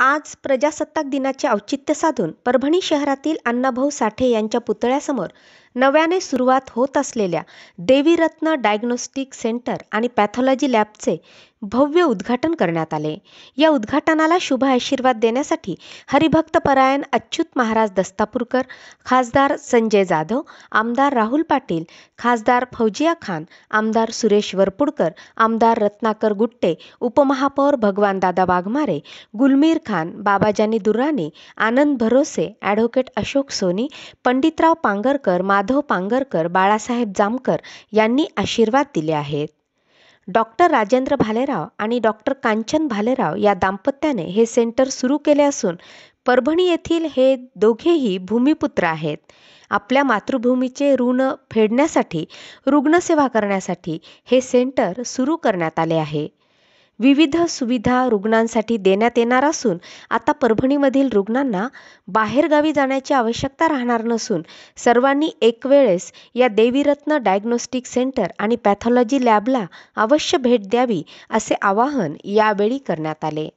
आज प्रजासत्ताक दिनाचे औचित्य साधून परभणी शहरातील अण्णाभाऊ साठे यांच्या पुतळ्यासमोर नव्याने सुरुवात होत असलेल्या देवीरत्न डायग्नोस्टिक सेंटर आणि पॅथॉलॉजी लॅबचे भव्य उद्घाटन करण्यात आले या उद्घाटनाला शुभ आशीर्वाद देण्यासाठी हरिभक्त परायण अच्युत महाराज दस्तापूरकर खासदार संजय जाधव आमदार राहुल पाटील खासदार फौजिया खान आमदार सुरेश वरपुडकर आमदार रत्नाकर गुट्टे उपमहापौर भगवान दादा वाघमारे गुलमीर खान बाबाजानी दुर्राणी आनंद भरोसे ॲडव्होकेट अशोक सोनी पंडितराव पांगरकर माधव माधव पांगरकर बाळासाहेब जामकर यांनी आशीर्वाद दिले आहेत डॉक्टर राजेंद्र भालेराव आणि डॉक्टर कांचन भालेराव या दाम्पत्याने हे सेंटर सुरू केले असून परभणी येथील हे दोघेही भूमिपुत्र आहेत आपल्या मातृभूमीचे ऋण फेडण्यासाठी रुग्णसेवा करण्यासाठी हे सेंटर सुरू करण्यात आले आहे विविध सुविधा रुग्णांसाठी देण्यात येणार असून आता परभणीमधील रुग्णांना बाहेरगावी जाण्याची आवश्यकता राहणार नसून सर्वांनी एकवेळेस या देवीरत्न डायग्नोस्टिक सेंटर आणि पॅथॉलॉजी लॅबला अवश्य भेट द्यावी असे आवाहन यावेळी करण्यात आले